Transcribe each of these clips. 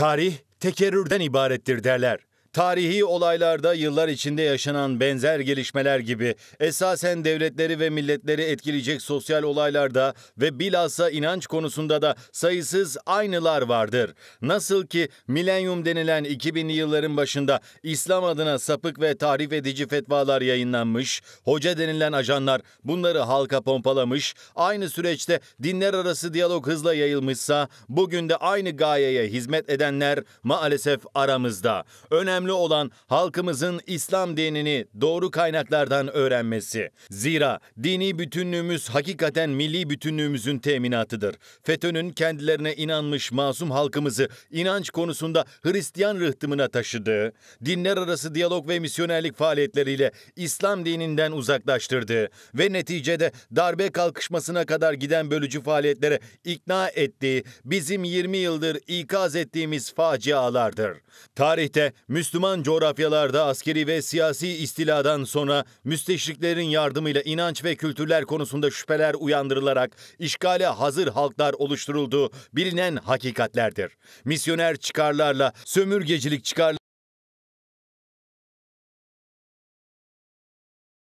Tarih tekerrürden ibarettir derler. Tarihi olaylarda yıllar içinde yaşanan benzer gelişmeler gibi esasen devletleri ve milletleri etkileyecek sosyal olaylarda ve bilhassa inanç konusunda da sayısız aynılar vardır. Nasıl ki milenyum denilen 2000'li yılların başında İslam adına sapık ve tahrif edici fetvalar yayınlanmış, hoca denilen ajanlar bunları halka pompalamış, aynı süreçte dinler arası diyalog hızla yayılmışsa bugün de aynı gayeye hizmet edenler maalesef aramızda. Önemli önemli olan halkımızın İslam dinini doğru kaynaklardan öğrenmesi. Zira dini bütünlüğümüz hakikaten milli bütünlüğümüzün teminatıdır. FETÖ'nün kendilerine inanmış masum halkımızı inanç konusunda Hristiyan rıhtımına taşıdığı, dinler arası diyalog ve misyonerlik faaliyetleriyle İslam dininden uzaklaştırdığı ve neticede darbe kalkışmasına kadar giden bölücü faaliyetlere ikna ettiği bizim 20 yıldır ikaz ettiğimiz facialardır. Tarihte Müslüman Müslüman coğrafyalarda askeri ve siyasi istiladan sonra müsteşriklerin yardımıyla inanç ve kültürler konusunda şüpheler uyandırılarak işgale hazır halklar oluşturulduğu bilinen hakikatlerdir. Misyoner çıkarlarla sömürgecilik çıkarlarla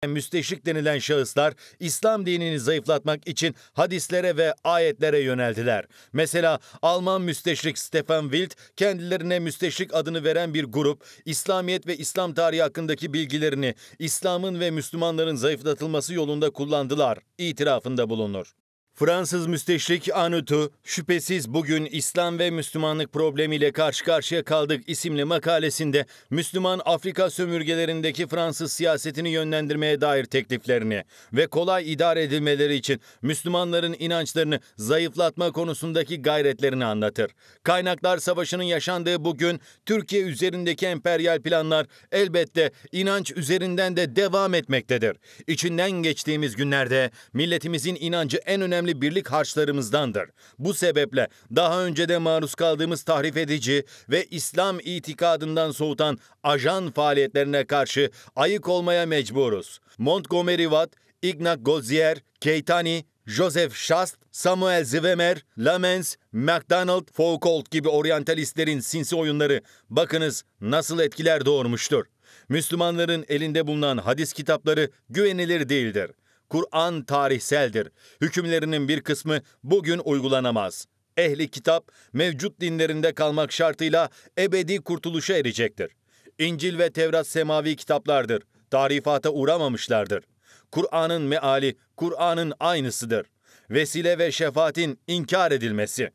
Müsteşrik denilen şahıslar İslam dinini zayıflatmak için hadislere ve ayetlere yöneldiler. Mesela Alman müsteşrik Stefan Wild kendilerine müsteşrik adını veren bir grup İslamiyet ve İslam tarihi hakkındaki bilgilerini İslam'ın ve Müslümanların zayıflatılması yolunda kullandılar itirafında bulunur. Fransız müsteşlik Anutu, şüphesiz bugün İslam ve Müslümanlık problemiyle karşı karşıya kaldık isimli makalesinde Müslüman Afrika sömürgelerindeki Fransız siyasetini yönlendirmeye dair tekliflerini ve kolay idare edilmeleri için Müslümanların inançlarını zayıflatma konusundaki gayretlerini anlatır. Kaynaklar Savaşı'nın yaşandığı bugün Türkiye üzerindeki emperyal planlar elbette inanç üzerinden de devam etmektedir. İçinden geçtiğimiz günlerde milletimizin inancı en önemli önemli birlik harçlarımızdandır. Bu sebeple daha önce de maruz kaldığımız tahrif edici ve İslam itikadından soğutan ajan faaliyetlerine karşı ayık olmaya mecburuz. Montgomery Watt, Ignat Gozier, Keitani, Joseph Shast, Samuel Zivemer, Lamens, MacDonald, Foucault gibi oryantalistlerin sinsi oyunları bakınız nasıl etkiler doğurmuştur. Müslümanların elinde bulunan hadis kitapları güvenilir değildir. Kur'an tarihseldir. Hükümlerinin bir kısmı bugün uygulanamaz. Ehli kitap mevcut dinlerinde kalmak şartıyla ebedi kurtuluşa erecektir. İncil ve Tevrat semavi kitaplardır. Tarifata uğramamışlardır. Kur'an'ın meali Kur'an'ın aynısıdır. Vesile ve şefaatin inkar edilmesi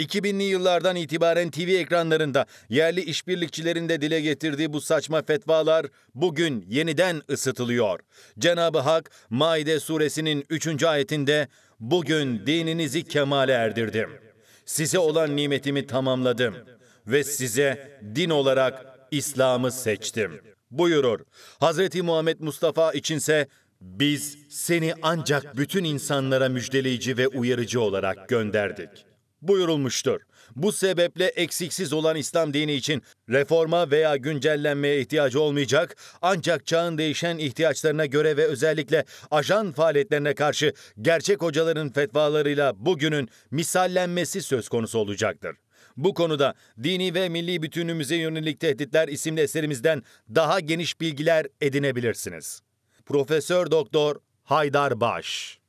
2000'li yıllardan itibaren TV ekranlarında yerli işbirlikçilerin de dile getirdiği bu saçma fetvalar bugün yeniden ısıtılıyor. Cenab-ı Hak Maide suresinin 3. ayetinde bugün dininizi kemale erdirdim. Size olan nimetimi tamamladım ve size din olarak İslam'ı seçtim buyurur. Hazreti Muhammed Mustafa içinse biz seni ancak bütün insanlara müjdeleyici ve uyarıcı olarak gönderdik buyurulmuştur. Bu sebeple eksiksiz olan İslam dini için reforma veya güncellenmeye ihtiyacı olmayacak, ancak çağın değişen ihtiyaçlarına göre ve özellikle ajan faaliyetlerine karşı gerçek hocaların fetvalarıyla bugünün misallenmesi söz konusu olacaktır. Bu konuda dini ve milli bütünümüze yönelik tehditler isimli eserimizden daha geniş bilgiler edinebilirsiniz. Profesör Doktor Haydar Baş